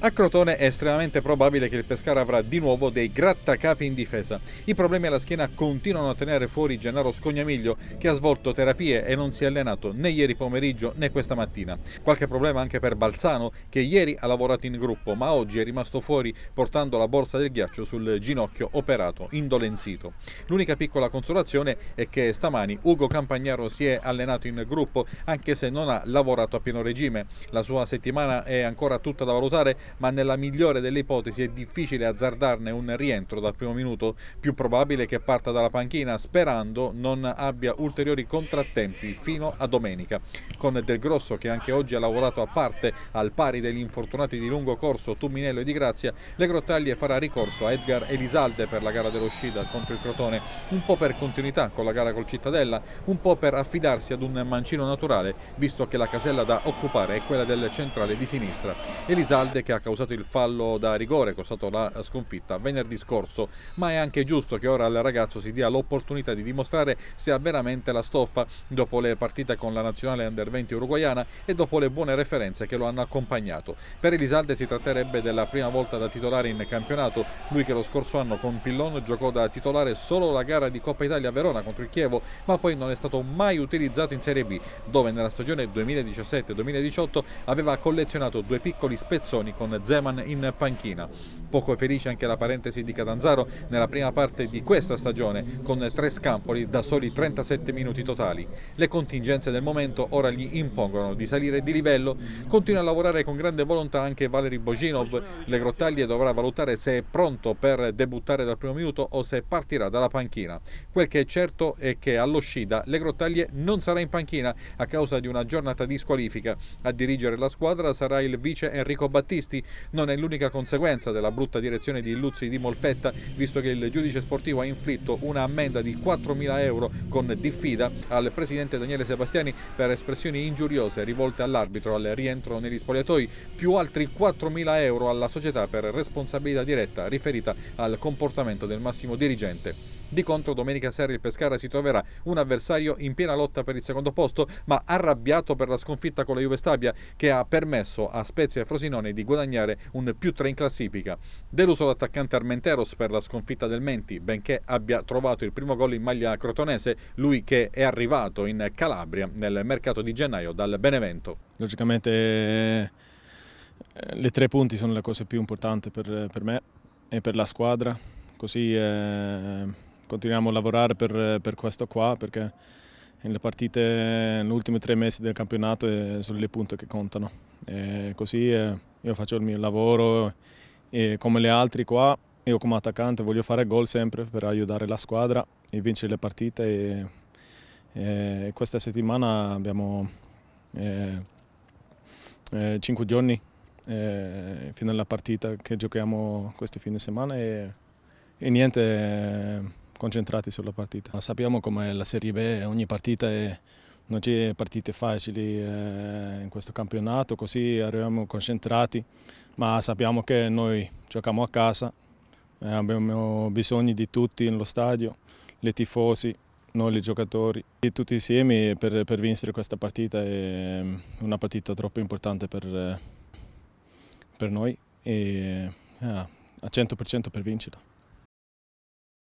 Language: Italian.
A Crotone è estremamente probabile che il Pescara avrà di nuovo dei grattacapi in difesa. I problemi alla schiena continuano a tenere fuori Gennaro Scognamiglio che ha svolto terapie e non si è allenato né ieri pomeriggio né questa mattina. Qualche problema anche per Balzano che ieri ha lavorato in gruppo ma oggi è rimasto fuori portando la borsa del ghiaccio sul ginocchio operato, indolenzito. L'unica piccola consolazione è che stamani Ugo Campagnaro si è allenato in gruppo anche se non ha lavorato a pieno regime. La sua settimana è ancora tutta da valutare ma nella migliore delle ipotesi è difficile azzardarne un rientro dal primo minuto, più probabile che parta dalla panchina sperando non abbia ulteriori contrattempi fino a domenica. Con Del Grosso che anche oggi ha lavorato a parte al pari degli infortunati di lungo corso Tumminello e Di Grazia, Le Grottaglie farà ricorso a Edgar Elisalde per la gara dell'uscita contro il Crotone, un po' per continuità con la gara col Cittadella, un po' per affidarsi ad un mancino naturale, visto che la casella da occupare è quella del centrale di sinistra. Elisalde che ha ha causato il fallo da rigore, costato la sconfitta venerdì scorso, ma è anche giusto che ora al ragazzo si dia l'opportunità di dimostrare se ha veramente la stoffa dopo le partite con la nazionale under 20 uruguayana e dopo le buone referenze che lo hanno accompagnato. Per Elisalde si tratterebbe della prima volta da titolare in campionato, lui che lo scorso anno con Pillon giocò da titolare solo la gara di Coppa Italia a Verona contro il Chievo, ma poi non è stato mai utilizzato in Serie B, dove nella stagione 2017-2018 aveva collezionato due piccoli spezzoni con con Zeman in panchina. Poco felice anche la parentesi di Catanzaro nella prima parte di questa stagione con tre scampoli da soli 37 minuti totali. Le contingenze del momento ora gli impongono di salire di livello, continua a lavorare con grande volontà anche Valery Boginov, le grottaglie dovrà valutare se è pronto per debuttare dal primo minuto o se partirà dalla panchina. Quel che è certo è che all'uscita le grottaglie non sarà in panchina a causa di una giornata di squalifica. A dirigere la squadra sarà il vice Enrico Battisti Moretti non è l'unica conseguenza della brutta direzione di Luzzi di Molfetta, visto che il giudice sportivo ha inflitto una ammenda di 4.000 euro con diffida al presidente Daniele Sebastiani per espressioni ingiuriose rivolte all'arbitro al rientro negli spogliatoi, più altri 4.000 euro alla società per responsabilità diretta riferita al comportamento del massimo dirigente. Di contro domenica sera il Pescara si troverà un avversario in piena lotta per il secondo posto, ma arrabbiato per la sconfitta con la Juve Stabia che ha permesso a Spezia e Frosinone di guadagnare guadagnare un più 3 in classifica. Deluso l'attaccante Armenteros per la sconfitta del Menti, benché abbia trovato il primo gol in maglia crotonese, lui che è arrivato in Calabria nel mercato di gennaio dal Benevento. Logicamente eh, le tre punti sono la cosa più importante per, per me e per la squadra, così eh, continuiamo a lavorare per, per questo qua perché le partite negli ultimi tre mesi del campionato e eh, sono le punte che contano. E così eh, io faccio il mio lavoro e come gli altri qua, io come attaccante voglio fare gol sempre per aiutare la squadra e vincere le partite. E, e questa settimana abbiamo eh, eh, 5 giorni eh, fino alla partita che giochiamo questo fine settimana e, e niente. Eh, concentrati sulla partita. sappiamo come la Serie B, ogni partita è, non c'è partite facili eh, in questo campionato, così arriviamo concentrati, ma sappiamo che noi giochiamo a casa, eh, abbiamo bisogno di tutti nello stadio, le tifosi, noi i giocatori, e tutti insieme per, per, vincere questa partita è mm, una partita troppo importante per, eh, per noi e eh, a 100% per vincerla.